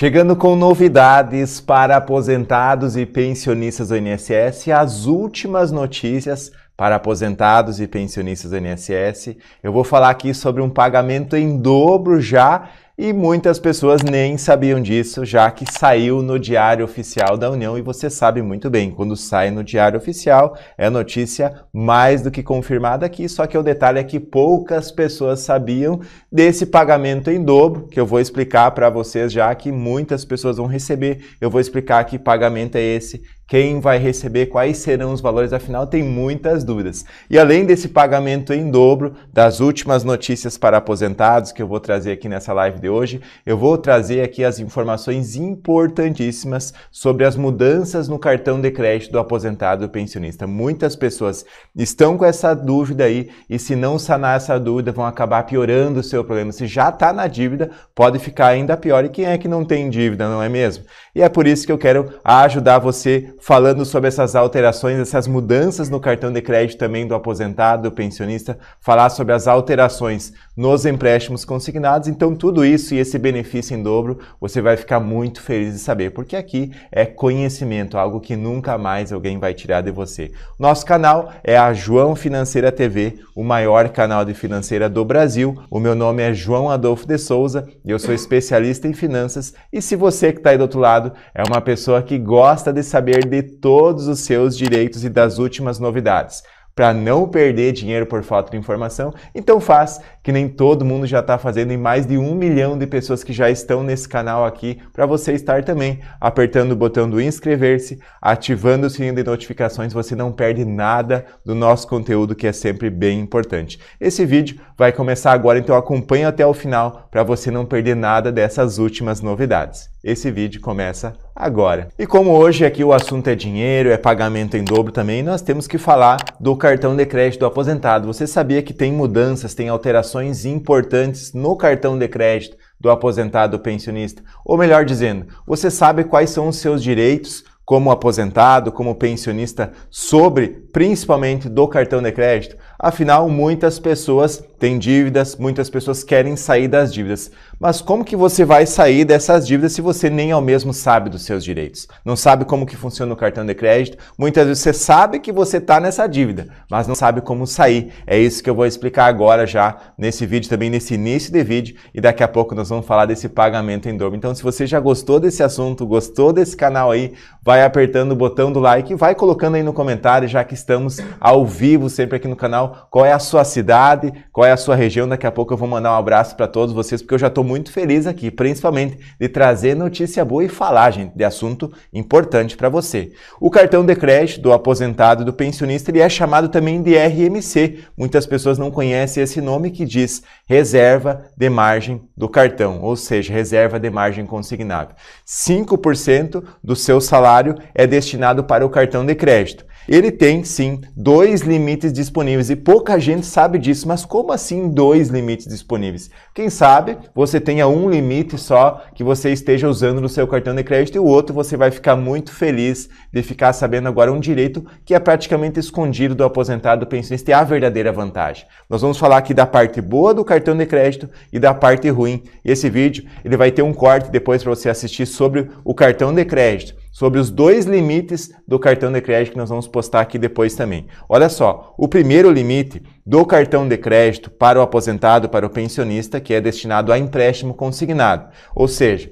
Chegando com novidades para aposentados e pensionistas do INSS, as últimas notícias para aposentados e pensionistas do INSS. Eu vou falar aqui sobre um pagamento em dobro já e muitas pessoas nem sabiam disso, já que saiu no Diário Oficial da União e você sabe muito bem, quando sai no Diário Oficial é notícia mais do que confirmada aqui, só que o detalhe é que poucas pessoas sabiam desse pagamento em dobro, que eu vou explicar para vocês já que muitas pessoas vão receber. Eu vou explicar que pagamento é esse quem vai receber, quais serão os valores, afinal tem muitas dúvidas. E além desse pagamento em dobro, das últimas notícias para aposentados que eu vou trazer aqui nessa live de hoje, eu vou trazer aqui as informações importantíssimas sobre as mudanças no cartão de crédito do aposentado e pensionista. Muitas pessoas estão com essa dúvida aí e se não sanar essa dúvida vão acabar piorando o seu problema. Se já está na dívida, pode ficar ainda pior. E quem é que não tem dívida, não é mesmo? E é por isso que eu quero ajudar você falando sobre essas alterações, essas mudanças no cartão de crédito também do aposentado, do pensionista, falar sobre as alterações nos empréstimos consignados. Então, tudo isso e esse benefício em dobro, você vai ficar muito feliz de saber, porque aqui é conhecimento, algo que nunca mais alguém vai tirar de você. Nosso canal é a João Financeira TV, o maior canal de financeira do Brasil. O meu nome é João Adolfo de Souza e eu sou especialista em finanças. E se você que está aí do outro lado é uma pessoa que gosta de saber receber todos os seus direitos e das últimas novidades. Para não perder dinheiro por falta de informação, então faz que nem todo mundo já está fazendo e mais de um milhão de pessoas que já estão nesse canal aqui para você estar também apertando o botão do inscrever-se, ativando o sininho de notificações, você não perde nada do nosso conteúdo que é sempre bem importante. Esse vídeo vai começar agora, então acompanhe até o final para você não perder nada dessas últimas novidades. Esse vídeo começa agora. E como hoje aqui o assunto é dinheiro, é pagamento em dobro também, nós temos que falar do cartão de crédito do aposentado. Você sabia que tem mudanças, tem alterações importantes no cartão de crédito do aposentado pensionista? Ou melhor dizendo, você sabe quais são os seus direitos como aposentado, como pensionista sobre principalmente do cartão de crédito? Afinal, muitas pessoas tem dívidas, muitas pessoas querem sair das dívidas. Mas como que você vai sair dessas dívidas se você nem ao mesmo sabe dos seus direitos? Não sabe como que funciona o cartão de crédito? Muitas vezes você sabe que você está nessa dívida, mas não sabe como sair. É isso que eu vou explicar agora já nesse vídeo, também nesse início de vídeo, e daqui a pouco nós vamos falar desse pagamento em dobro. Então, se você já gostou desse assunto, gostou desse canal aí, vai apertando o botão do like, vai colocando aí no comentário, já que estamos ao vivo sempre aqui no canal, qual é a sua cidade, qual é é a sua região. Daqui a pouco eu vou mandar um abraço para todos vocês, porque eu já estou muito feliz aqui, principalmente de trazer notícia boa e falar, gente, de assunto importante para você. O cartão de crédito do aposentado do pensionista ele é chamado também de RMC. Muitas pessoas não conhecem esse nome que diz reserva de margem do cartão, ou seja, reserva de margem consignável. 5% do seu salário é destinado para o cartão de crédito. Ele tem sim dois limites disponíveis e pouca gente sabe disso, mas como assim dois limites disponíveis? Quem sabe você tenha um limite só que você esteja usando no seu cartão de crédito e o outro você vai ficar muito feliz de ficar sabendo agora um direito que é praticamente escondido do aposentado pensionista e a verdadeira vantagem. Nós vamos falar aqui da parte boa do cartão de crédito e da parte ruim. Esse vídeo ele vai ter um corte depois para você assistir sobre o cartão de crédito sobre os dois limites do cartão de crédito que nós vamos postar aqui depois também. Olha só, o primeiro limite do cartão de crédito para o aposentado, para o pensionista, que é destinado a empréstimo consignado. Ou seja,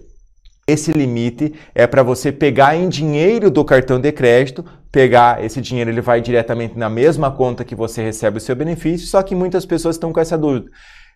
esse limite é para você pegar em dinheiro do cartão de crédito, pegar esse dinheiro, ele vai diretamente na mesma conta que você recebe o seu benefício, só que muitas pessoas estão com essa dúvida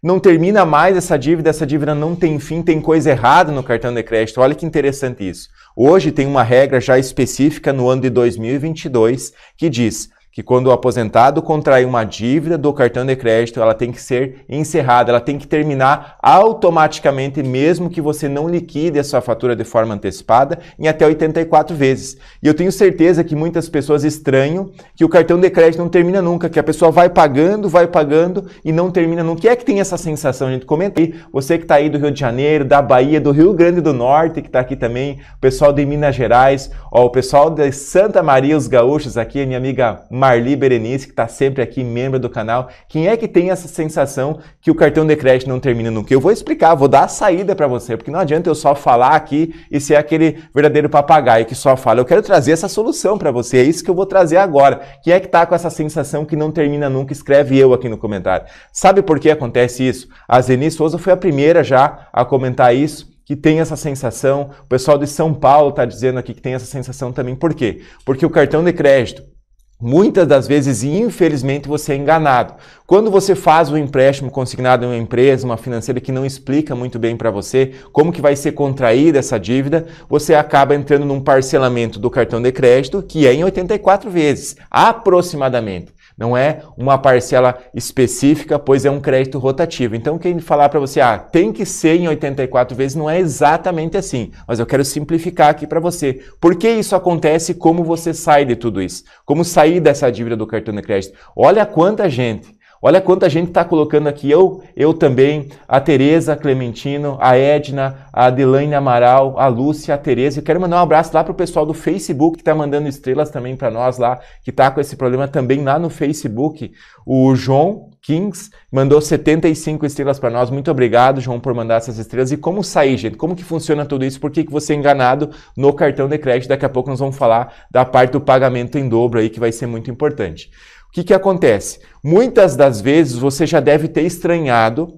não termina mais essa dívida, essa dívida não tem fim, tem coisa errada no cartão de crédito. Olha que interessante isso. Hoje tem uma regra já específica no ano de 2022 que diz: que quando o aposentado contrai uma dívida do cartão de crédito, ela tem que ser encerrada, ela tem que terminar automaticamente, mesmo que você não liquide a sua fatura de forma antecipada, em até 84 vezes. E eu tenho certeza que muitas pessoas estranham que o cartão de crédito não termina nunca, que a pessoa vai pagando, vai pagando e não termina nunca. que é que tem essa sensação? A gente comenta aí, você que está aí do Rio de Janeiro, da Bahia, do Rio Grande do Norte, que está aqui também, o pessoal de Minas Gerais, ó, o pessoal de Santa Maria, os gaúchos aqui, a minha amiga Mar Marli Berenice, que está sempre aqui, membro do canal. Quem é que tem essa sensação que o cartão de crédito não termina nunca? Eu vou explicar, vou dar a saída para você, porque não adianta eu só falar aqui e ser aquele verdadeiro papagaio que só fala. Eu quero trazer essa solução para você, é isso que eu vou trazer agora. Quem é que está com essa sensação que não termina nunca? Escreve eu aqui no comentário. Sabe por que acontece isso? A Zeni Souza foi a primeira já a comentar isso que tem essa sensação. O pessoal de São Paulo está dizendo aqui que tem essa sensação também. Por quê? Porque o cartão de crédito Muitas das vezes, infelizmente, você é enganado. Quando você faz um empréstimo consignado em uma empresa, uma financeira que não explica muito bem para você como que vai ser contraída essa dívida, você acaba entrando num parcelamento do cartão de crédito que é em 84 vezes, aproximadamente não é uma parcela específica, pois é um crédito rotativo. Então, quem falar para você, ah, tem que ser em 84 vezes, não é exatamente assim, mas eu quero simplificar aqui para você. Por que isso acontece e como você sai de tudo isso? Como sair dessa dívida do cartão de crédito? Olha quanta gente Olha quanta gente está colocando aqui, eu, eu também, a Tereza Clementino, a Edna, a Adelaine Amaral, a Lúcia, a Tereza. Eu quero mandar um abraço lá para o pessoal do Facebook que está mandando estrelas também para nós lá, que está com esse problema também lá no Facebook. O João Kings mandou 75 estrelas para nós. Muito obrigado, João, por mandar essas estrelas. E como sair, gente? Como que funciona tudo isso? Por que, que você é enganado no cartão de crédito? Daqui a pouco nós vamos falar da parte do pagamento em dobro aí, que vai ser muito importante. O que, que acontece? Muitas das vezes você já deve ter estranhado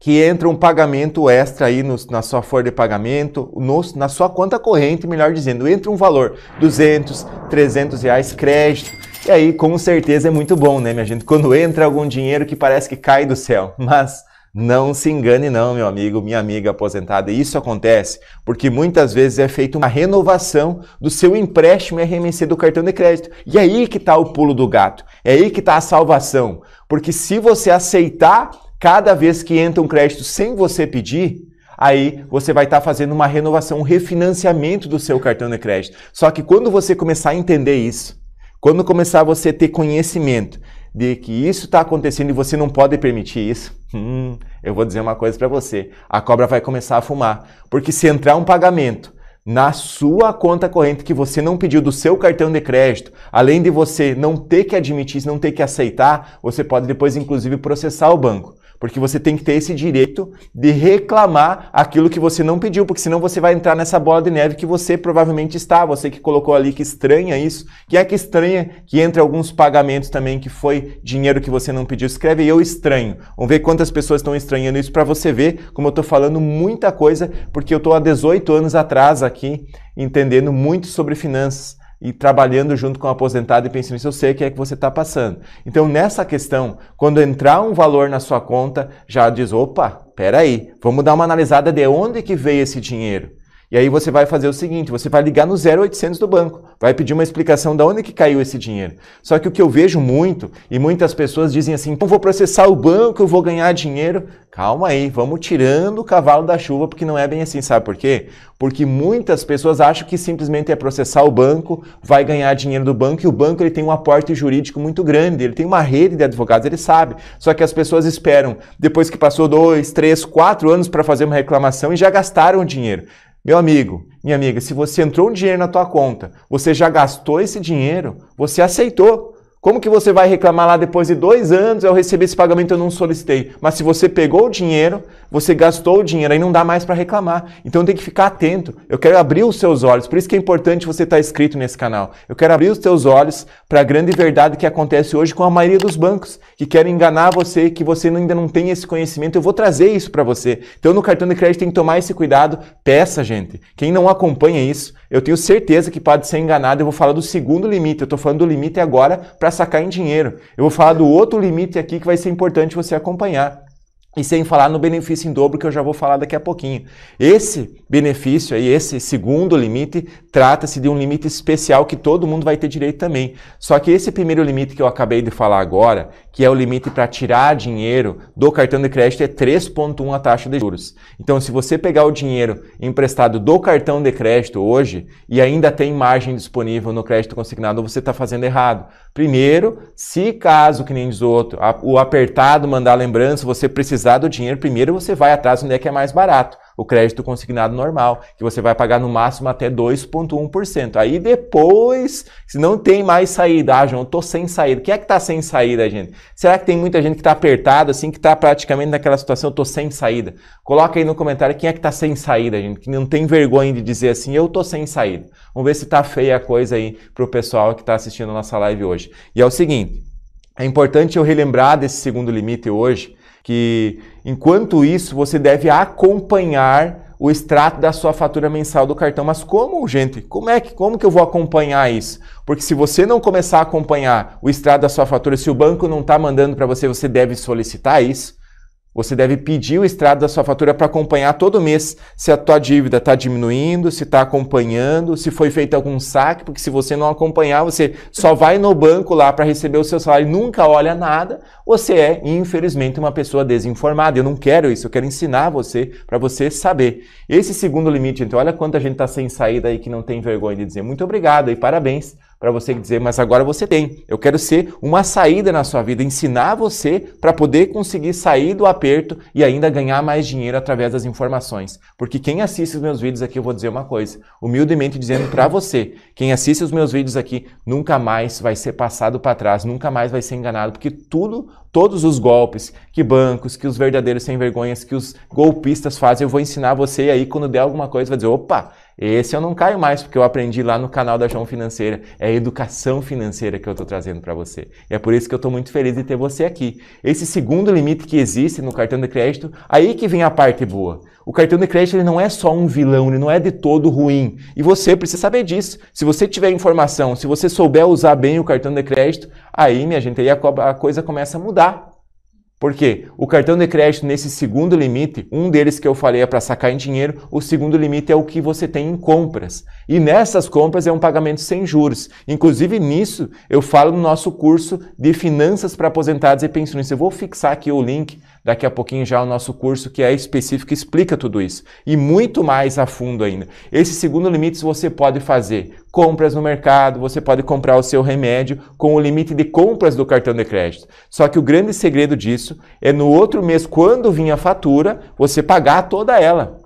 que entra um pagamento extra aí no, na sua folha de pagamento, no, na sua conta corrente, melhor dizendo, entra um valor, 200, 300 reais crédito, e aí com certeza é muito bom, né minha gente? Quando entra algum dinheiro que parece que cai do céu, mas não se engane não, meu amigo, minha amiga aposentada. Isso acontece porque muitas vezes é feita uma renovação do seu empréstimo RMC do cartão de crédito. E é aí que está o pulo do gato, é aí que está a salvação. Porque se você aceitar cada vez que entra um crédito sem você pedir, aí você vai estar tá fazendo uma renovação, um refinanciamento do seu cartão de crédito. Só que quando você começar a entender isso, quando começar você a ter conhecimento de que isso está acontecendo e você não pode permitir isso, hum, eu vou dizer uma coisa para você: a cobra vai começar a fumar. Porque se entrar um pagamento na sua conta corrente que você não pediu do seu cartão de crédito, além de você não ter que admitir, não ter que aceitar, você pode depois inclusive processar o banco. Porque você tem que ter esse direito de reclamar aquilo que você não pediu, porque senão você vai entrar nessa bola de neve que você provavelmente está, você que colocou ali que estranha isso, que é que estranha que entre alguns pagamentos também que foi dinheiro que você não pediu. Escreve eu estranho. Vamos ver quantas pessoas estão estranhando isso para você ver como eu estou falando muita coisa, porque eu estou há 18 anos atrás aqui entendendo muito sobre finanças e trabalhando junto com o aposentado e pensionista, eu sei o que é que você está passando. Então, nessa questão, quando entrar um valor na sua conta, já diz, opa, peraí, vamos dar uma analisada de onde que veio esse dinheiro. E aí você vai fazer o seguinte, você vai ligar no 0800 do banco, vai pedir uma explicação da onde que caiu esse dinheiro. Só que o que eu vejo muito, e muitas pessoas dizem assim, então vou processar o banco, eu vou ganhar dinheiro. Calma aí, vamos tirando o cavalo da chuva, porque não é bem assim, sabe por quê? Porque muitas pessoas acham que simplesmente é processar o banco, vai ganhar dinheiro do banco, e o banco ele tem um aporte jurídico muito grande, ele tem uma rede de advogados, ele sabe. Só que as pessoas esperam, depois que passou dois, três, quatro anos para fazer uma reclamação e já gastaram o dinheiro. Meu amigo, minha amiga, se você entrou um dinheiro na tua conta, você já gastou esse dinheiro, você aceitou. Como que você vai reclamar lá depois de dois anos, eu recebi esse pagamento, eu não solicitei. Mas se você pegou o dinheiro, você gastou o dinheiro, aí não dá mais para reclamar. Então tem que ficar atento. Eu quero abrir os seus olhos, por isso que é importante você estar tá inscrito nesse canal. Eu quero abrir os seus olhos para a grande verdade que acontece hoje com a maioria dos bancos, que querem enganar você, que você ainda não tem esse conhecimento. Eu vou trazer isso para você. Então no cartão de crédito tem que tomar esse cuidado. Peça, gente. Quem não acompanha isso, eu tenho certeza que pode ser enganado. Eu vou falar do segundo limite, eu estou falando do limite agora para para sacar em dinheiro. Eu vou falar do outro limite aqui que vai ser importante você acompanhar. E sem falar no benefício em dobro que eu já vou falar daqui a pouquinho. Esse benefício aí, esse segundo limite, trata-se de um limite especial que todo mundo vai ter direito também. Só que esse primeiro limite que eu acabei de falar agora, que é o limite para tirar dinheiro do cartão de crédito, é 3,1 a taxa de juros. Então, se você pegar o dinheiro emprestado do cartão de crédito hoje e ainda tem margem disponível no crédito consignado, você está fazendo errado Primeiro, se caso, que nem diz outro, a, o apertado mandar lembrança, você precisar do dinheiro, primeiro você vai atrás onde é que é mais barato o crédito consignado normal, que você vai pagar no máximo até 2,1%. Aí depois, se não tem mais saída, ah, João, eu tô sem saída. Quem é que tá sem saída, gente? Será que tem muita gente que tá apertada, assim, que tá praticamente naquela situação, eu tô sem saída? Coloca aí no comentário quem é que tá sem saída, gente, que não tem vergonha de dizer assim, eu tô sem saída. Vamos ver se tá feia a coisa aí pro pessoal que tá assistindo a nossa live hoje. E é o seguinte, é importante eu relembrar desse segundo limite hoje, que enquanto isso você deve acompanhar o extrato da sua fatura mensal do cartão. Mas como, gente? Como é que como que eu vou acompanhar isso? Porque se você não começar a acompanhar o extrato da sua fatura, se o banco não está mandando para você, você deve solicitar isso. Você deve pedir o extrato da sua fatura para acompanhar todo mês se a tua dívida está diminuindo, se está acompanhando, se foi feito algum saque, porque se você não acompanhar, você só vai no banco lá para receber o seu salário e nunca olha nada. Você é, infelizmente, uma pessoa desinformada. Eu não quero isso, eu quero ensinar você para você saber. Esse segundo limite, então, olha quanta gente está sem saída aí que não tem vergonha de dizer muito obrigado e parabéns para você dizer, mas agora você tem. Eu quero ser uma saída na sua vida, ensinar você para poder conseguir sair do aperto e ainda ganhar mais dinheiro através das informações. Porque quem assiste os meus vídeos aqui, eu vou dizer uma coisa, humildemente dizendo para você, quem assiste os meus vídeos aqui nunca mais vai ser passado para trás, nunca mais vai ser enganado, porque tudo, todos os golpes que bancos, que os verdadeiros sem vergonhas, que os golpistas fazem, eu vou ensinar você e aí quando der alguma coisa, vai dizer, opa, esse eu não caio mais, porque eu aprendi lá no canal da João Financeira. É educação financeira que eu estou trazendo para você. E é por isso que eu estou muito feliz de ter você aqui. Esse segundo limite que existe no cartão de crédito, aí que vem a parte boa. O cartão de crédito ele não é só um vilão, ele não é de todo ruim. E você precisa saber disso. Se você tiver informação, se você souber usar bem o cartão de crédito, aí, minha gente, aí a coisa começa a mudar. Porque o cartão de crédito, nesse segundo limite, um deles que eu falei é para sacar em dinheiro, o segundo limite é o que você tem em compras. E nessas compras é um pagamento sem juros. Inclusive nisso, eu falo no nosso curso de finanças para aposentados e pensões. Eu vou fixar aqui o link Daqui a pouquinho já o nosso curso que é específico explica tudo isso e muito mais a fundo ainda. Esse segundo limite você pode fazer compras no mercado, você pode comprar o seu remédio com o limite de compras do cartão de crédito. Só que o grande segredo disso é no outro mês, quando vinha a fatura, você pagar toda ela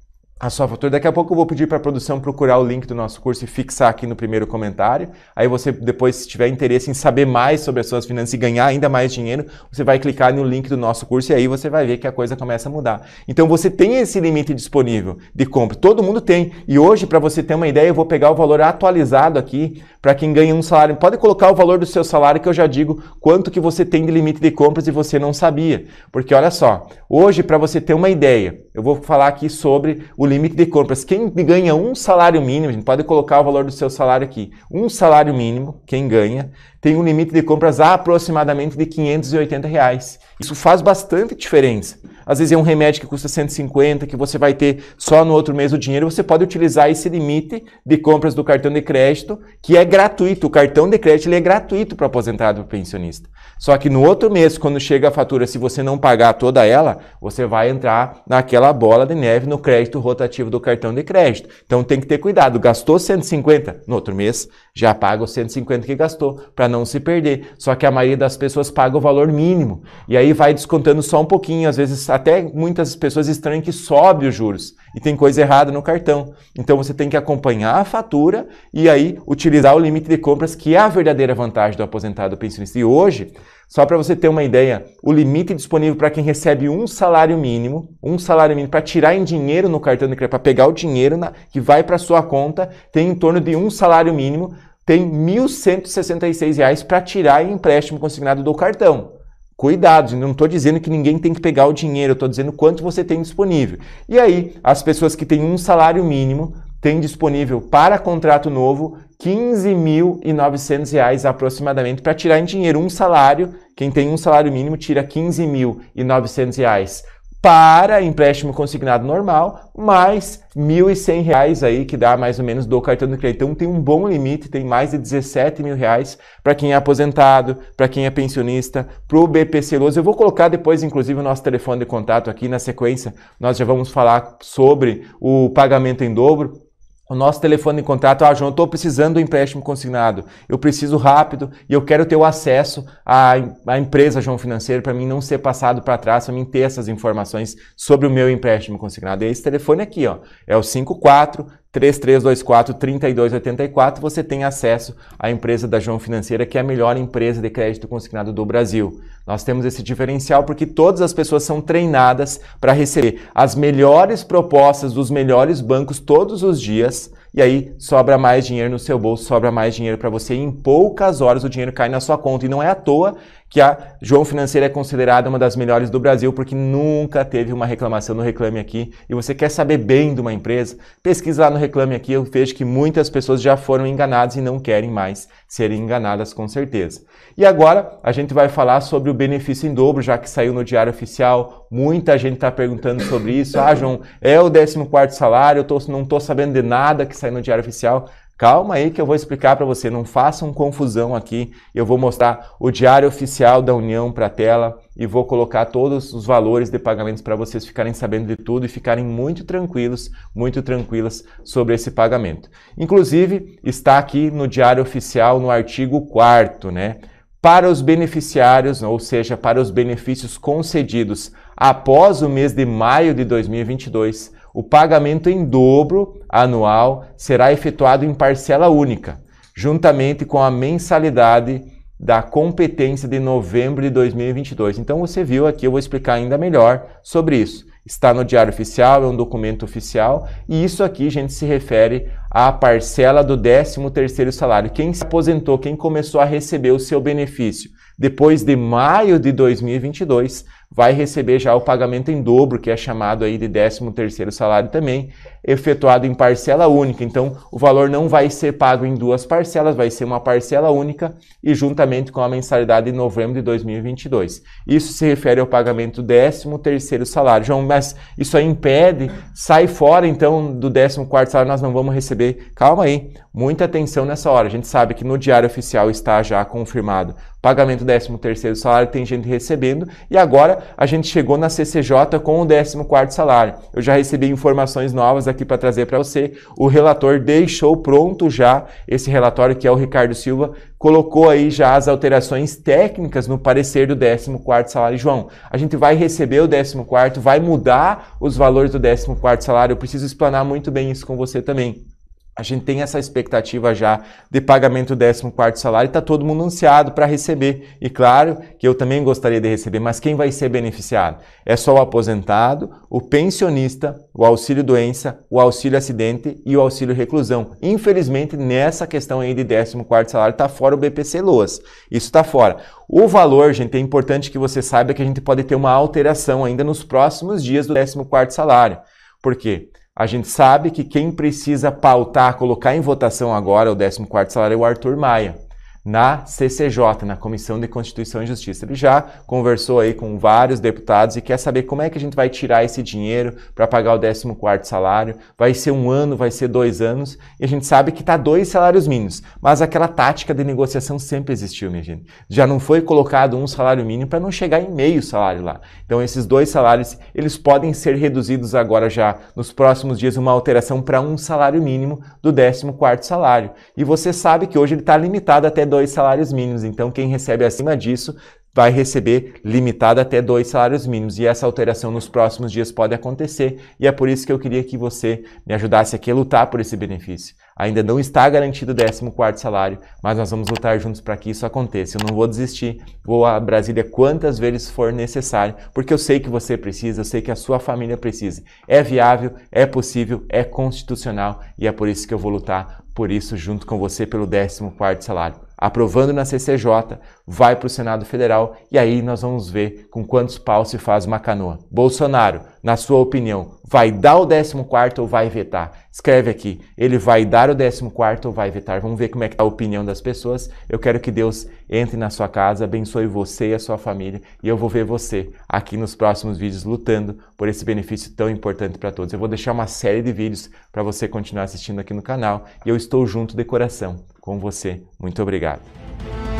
a fatura Daqui a pouco eu vou pedir para a produção procurar o link do nosso curso e fixar aqui no primeiro comentário. Aí você, depois, se tiver interesse em saber mais sobre as suas finanças e ganhar ainda mais dinheiro, você vai clicar no link do nosso curso e aí você vai ver que a coisa começa a mudar. Então você tem esse limite disponível de compra. Todo mundo tem. E hoje, para você ter uma ideia, eu vou pegar o valor atualizado aqui para quem ganha um salário. Pode colocar o valor do seu salário que eu já digo quanto que você tem de limite de compras e você não sabia. Porque olha só, hoje, para você ter uma ideia, eu vou falar aqui sobre o limite de compras. Quem ganha um salário mínimo, a gente pode colocar o valor do seu salário aqui. Um salário mínimo, quem ganha, tem um limite de compras aproximadamente de 580 reais. Isso faz bastante diferença. Às vezes é um remédio que custa 150, que você vai ter só no outro mês o dinheiro, você pode utilizar esse limite de compras do cartão de crédito, que é gratuito. O cartão de crédito é gratuito para aposentado e para pensionista. Só que no outro mês, quando chega a fatura, se você não pagar toda ela, você vai entrar naquela bola de neve no crédito rotativo do cartão de crédito. Então tem que ter cuidado. Gastou 150, no outro mês já paga os 150 que gastou, para não se perder. Só que a maioria das pessoas paga o valor mínimo. E aí vai descontando só um pouquinho. Às vezes, até muitas pessoas estranham que sobe os juros. E tem coisa errada no cartão. Então você tem que acompanhar a fatura e aí utilizar o limite de compras, que é a verdadeira vantagem do aposentado pensionista. E hoje, só para você ter uma ideia, o limite disponível para quem recebe um salário mínimo, um salário mínimo para tirar em dinheiro no cartão de crédito, para pegar o dinheiro na, que vai para sua conta, tem em torno de um salário mínimo tem R$ 1.166 para tirar empréstimo consignado do cartão. Cuidado, não estou dizendo que ninguém tem que pegar o dinheiro, estou dizendo quanto você tem disponível. E aí, as pessoas que têm um salário mínimo têm disponível para contrato novo R$ 15.900 aproximadamente para tirar em dinheiro um salário. Quem tem um salário mínimo tira R$ 15.900 para empréstimo consignado normal, mais R$ 1.100 aí que dá mais ou menos do cartão do crédito. Então tem um bom limite, tem mais de R$ 17 mil reais para quem é aposentado, para quem é pensionista, para o BPC Lousa. Eu vou colocar depois, inclusive, o nosso telefone de contato aqui na sequência. Nós já vamos falar sobre o pagamento em dobro, o nosso telefone de contrato, ah, João, estou precisando do empréstimo consignado, eu preciso rápido e eu quero ter o acesso à, à empresa João Financeiro para mim não ser passado para trás, para mim ter essas informações sobre o meu empréstimo consignado. E esse telefone aqui, ó, é o 54 3324 3284, você tem acesso à empresa da João Financeira, que é a melhor empresa de crédito consignado do Brasil. Nós temos esse diferencial porque todas as pessoas são treinadas para receber as melhores propostas dos melhores bancos todos os dias. E aí sobra mais dinheiro no seu bolso, sobra mais dinheiro para você. em poucas horas o dinheiro cai na sua conta. E não é à toa que a João Financeira é considerada uma das melhores do Brasil porque nunca teve uma reclamação no Reclame Aqui. E você quer saber bem de uma empresa? Pesquisa lá no Reclame Aqui, eu vejo que muitas pessoas já foram enganadas e não querem mais serem enganadas com certeza. E agora a gente vai falar sobre o benefício em dobro, já que saiu no Diário Oficial. Muita gente está perguntando sobre isso. Ah, João, é o 14 salário? Eu tô, não estou sabendo de nada que saiu no Diário Oficial. Calma aí que eu vou explicar para você, não façam confusão aqui. Eu vou mostrar o diário oficial da União para a tela e vou colocar todos os valores de pagamentos para vocês ficarem sabendo de tudo e ficarem muito tranquilos, muito tranquilas sobre esse pagamento. Inclusive, está aqui no diário oficial no artigo 4 né? Para os beneficiários, ou seja, para os benefícios concedidos após o mês de maio de 2022, o pagamento em dobro anual será efetuado em parcela única, juntamente com a mensalidade da competência de novembro de 2022. Então você viu aqui, eu vou explicar ainda melhor sobre isso. Está no Diário Oficial, é um documento oficial, e isso aqui, gente, se refere à parcela do 13º salário. Quem se aposentou, quem começou a receber o seu benefício depois de maio de 2022, vai receber já o pagamento em dobro, que é chamado aí de 13º salário também, efetuado em parcela única. Então, o valor não vai ser pago em duas parcelas, vai ser uma parcela única e juntamente com a mensalidade em novembro de 2022. Isso se refere ao pagamento do 13º salário. João, mas isso aí impede, sai fora então do 14º salário, nós não vamos receber. Calma aí, muita atenção nessa hora. A gente sabe que no Diário Oficial está já confirmado pagamento 13º salário, tem gente recebendo, e agora a gente chegou na CCJ com o 14º salário. Eu já recebi informações novas aqui para trazer para você. O relator deixou pronto já esse relatório, que é o Ricardo Silva, colocou aí já as alterações técnicas no parecer do 14º salário. João, a gente vai receber o 14º, vai mudar os valores do 14º salário, eu preciso explanar muito bem isso com você também a gente tem essa expectativa já de pagamento do 14º salário e está todo mundo ansiado para receber. E claro que eu também gostaria de receber, mas quem vai ser beneficiado? É só o aposentado, o pensionista, o auxílio doença, o auxílio acidente e o auxílio reclusão. Infelizmente, nessa questão aí de 14º salário está fora o BPC Loas. Isso está fora. O valor, gente, é importante que você saiba que a gente pode ter uma alteração ainda nos próximos dias do 14º salário. Por quê? A gente sabe que quem precisa pautar, colocar em votação agora o 14 salário é o Arthur Maia na CCJ, na Comissão de Constituição e Justiça. Ele já conversou aí com vários deputados e quer saber como é que a gente vai tirar esse dinheiro para pagar o 14 salário. Vai ser um ano, vai ser dois anos, e a gente sabe que está dois salários mínimos, mas aquela tática de negociação sempre existiu, minha gente. Já não foi colocado um salário mínimo para não chegar em meio salário lá. Então esses dois salários, eles podem ser reduzidos agora já nos próximos dias uma alteração para um salário mínimo do 14 salário. E você sabe que hoje ele está limitado até dois salários mínimos. Então, quem recebe acima disso vai receber limitado até dois salários mínimos. E essa alteração nos próximos dias pode acontecer. E é por isso que eu queria que você me ajudasse aqui a lutar por esse benefício. Ainda não está garantido o 14 salário, mas nós vamos lutar juntos para que isso aconteça. Eu não vou desistir, vou a Brasília quantas vezes for necessário, porque eu sei que você precisa, eu sei que a sua família precisa. É viável, é possível, é constitucional e é por isso que eu vou lutar por isso junto com você pelo 14 salário aprovando na CCJ, vai para o Senado Federal e aí nós vamos ver com quantos paus se faz uma canoa. Bolsonaro, na sua opinião, vai dar o 14 ou vai vetar? Escreve aqui, ele vai dar o 14 ou vai vetar? Vamos ver como é que tá a opinião das pessoas. Eu quero que Deus entre na sua casa, abençoe você e a sua família e eu vou ver você aqui nos próximos vídeos lutando por esse benefício tão importante para todos. Eu vou deixar uma série de vídeos para você continuar assistindo aqui no canal e eu estou junto de coração com você. Muito obrigado.